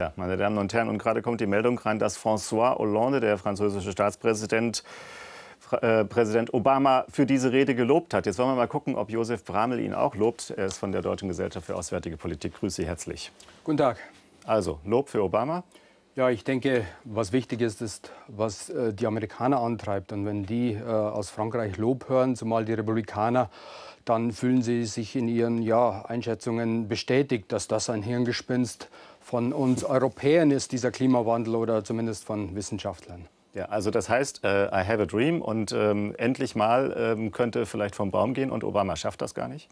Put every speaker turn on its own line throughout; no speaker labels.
Ja, meine Damen und Herren, und gerade kommt die Meldung rein, dass François Hollande, der französische Staatspräsident, äh, Präsident Obama für diese Rede gelobt hat. Jetzt wollen wir mal gucken, ob Josef Bramel ihn auch lobt. Er ist von der Deutschen Gesellschaft für Auswärtige Politik. Grüße Sie herzlich. Guten Tag. Also, Lob für Obama. Ja, ich denke, was wichtig ist, ist, was äh, die Amerikaner antreibt.
Und wenn die äh, aus Frankreich Lob hören, zumal die Republikaner, dann fühlen sie sich in ihren ja, Einschätzungen bestätigt, dass das ein Hirngespinst von uns
Europäern ist, dieser Klimawandel oder zumindest von Wissenschaftlern. Ja, also das heißt, äh, I have a dream und ähm, endlich mal ähm, könnte vielleicht vom Baum gehen und Obama schafft das gar nicht?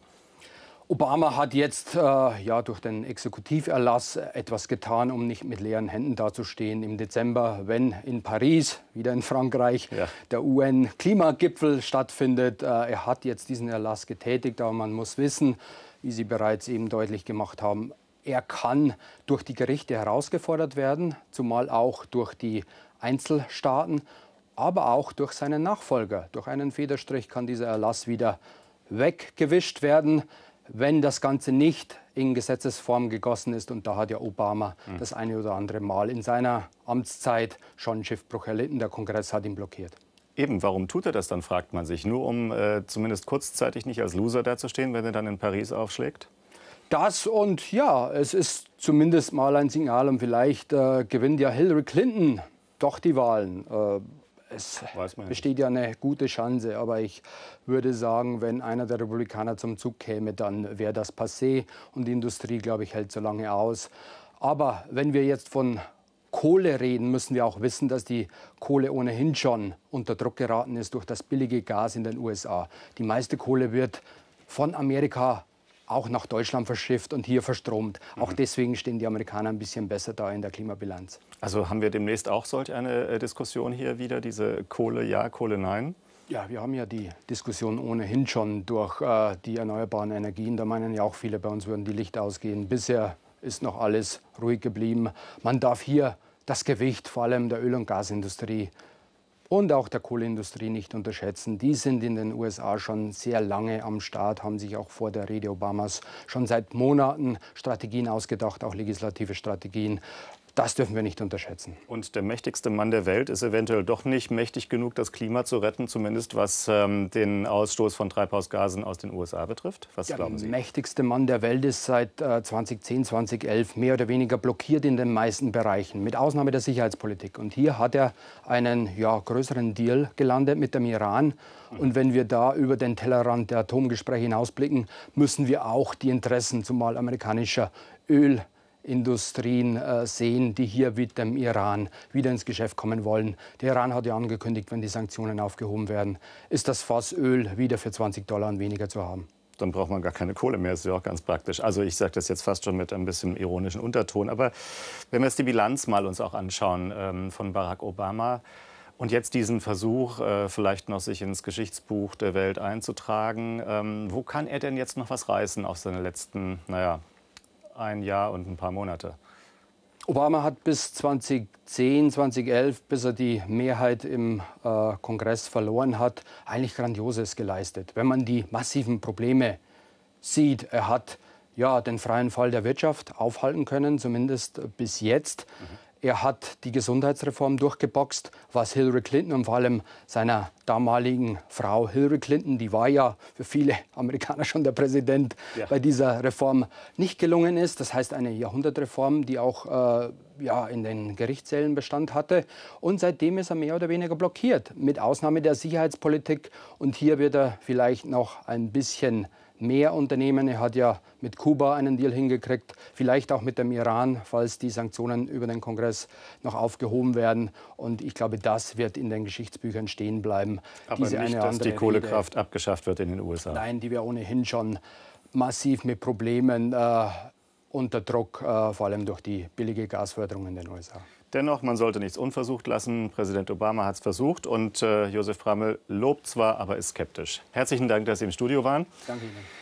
Obama hat jetzt äh, ja, durch den Exekutiverlass etwas getan,
um nicht mit leeren Händen dazustehen. Im Dezember, wenn in Paris, wieder in Frankreich, ja. der UN-Klimagipfel stattfindet. Äh, er hat jetzt diesen Erlass getätigt, aber man muss wissen, wie Sie bereits eben deutlich gemacht haben, er kann durch die Gerichte herausgefordert werden, zumal auch durch die Einzelstaaten, aber auch durch seinen Nachfolger. Durch einen Federstrich kann dieser Erlass wieder weggewischt werden wenn das Ganze nicht in Gesetzesform gegossen ist. Und da hat ja Obama mhm. das eine oder andere Mal in seiner Amtszeit schon Schiffbruch erlitten. Der Kongress hat ihn blockiert.
Eben, warum tut er das dann, fragt man sich. Nur um äh, zumindest kurzzeitig nicht als Loser dazustehen, wenn er dann in Paris aufschlägt?
Das und ja, es ist zumindest mal ein Signal und vielleicht äh, gewinnt ja Hillary Clinton doch die Wahlen. Äh, es besteht ja eine gute Chance. Aber ich würde sagen, wenn einer der Republikaner zum Zug käme, dann wäre das passé. Und die Industrie, glaube ich, hält so lange aus. Aber wenn wir jetzt von Kohle reden, müssen wir auch wissen, dass die Kohle ohnehin schon unter Druck geraten ist durch das billige Gas in den USA. Die meiste Kohle wird von Amerika auch nach Deutschland verschifft und hier verstromt. Auch mhm. deswegen stehen die Amerikaner ein bisschen besser da
in der Klimabilanz. Also haben wir demnächst auch solch eine äh, Diskussion hier wieder, diese Kohle ja, Kohle nein? Ja, wir haben ja die Diskussion ohnehin schon durch äh, die erneuerbaren
Energien. Da meinen ja auch viele, bei uns würden die Lichter ausgehen. Bisher ist noch alles ruhig geblieben. Man darf hier das Gewicht vor allem der Öl- und Gasindustrie und auch der Kohleindustrie nicht unterschätzen. Die sind in den USA schon sehr lange am Start, haben sich auch vor der Rede Obamas schon seit Monaten Strategien ausgedacht, auch legislative Strategien das dürfen wir nicht unterschätzen.
Und der mächtigste Mann der Welt ist eventuell doch nicht mächtig genug, das Klima zu retten, zumindest was ähm, den Ausstoß von Treibhausgasen aus den USA betrifft. Was ja, glauben Sie?
Der mächtigste Mann der Welt ist seit äh, 2010, 2011 mehr oder weniger blockiert in den meisten Bereichen, mit Ausnahme der Sicherheitspolitik. Und hier hat er einen ja, größeren Deal gelandet mit dem Iran. Und wenn wir da über den Tellerrand der Atomgespräche hinausblicken, müssen wir auch die Interessen zumal amerikanischer Öl Industrien äh, sehen, die hier mit dem Iran wieder ins Geschäft kommen wollen. Der Iran hat ja angekündigt, wenn die Sanktionen aufgehoben werden, ist das Fass Öl wieder für 20 Dollar und weniger zu haben
dann braucht man gar keine Kohle mehr. Das ist ja auch ganz praktisch. Also ich sage das jetzt fast schon mit ein bisschen ironischen Unterton. Aber wenn wir uns die Bilanz mal uns auch anschauen ähm, von Barack Obama und jetzt diesen Versuch, äh, vielleicht noch sich ins Geschichtsbuch der Welt einzutragen, ähm, wo kann er denn jetzt noch was reißen auf seine letzten, naja, ein Jahr und ein paar Monate.
Obama hat bis 2010, 2011, bis er die Mehrheit im äh, Kongress verloren hat, eigentlich Grandioses geleistet. Wenn man die massiven Probleme sieht, er hat ja den freien Fall der Wirtschaft aufhalten können, zumindest bis jetzt. Mhm. Er hat die Gesundheitsreform durchgeboxt, was Hillary Clinton und vor allem seiner damaligen Frau Hillary Clinton, die war ja für viele Amerikaner schon der Präsident, ja. bei dieser Reform nicht gelungen ist. Das heißt eine Jahrhundertreform, die auch äh, ja, in den Gerichtssälen Bestand hatte. Und seitdem ist er mehr oder weniger blockiert, mit Ausnahme der Sicherheitspolitik. Und hier wird er vielleicht noch ein bisschen mehr Unternehmen. Er hat ja mit Kuba einen Deal hingekriegt, vielleicht auch mit dem Iran, falls die Sanktionen über den Kongress noch aufgehoben werden. Und ich glaube, das wird in den Geschichtsbüchern stehen bleiben. Aber Diese nicht, dass die Kohlekraft
Rede, abgeschafft wird in den USA.
Nein, die wir ohnehin schon massiv mit Problemen äh, unter Druck, äh, vor allem durch die billige Gasförderung
in den USA. Dennoch, man sollte nichts unversucht lassen. Präsident Obama hat es versucht und äh, Josef Brammel lobt zwar, aber ist skeptisch. Herzlichen Dank, dass Sie im Studio waren.
Danke Ihnen.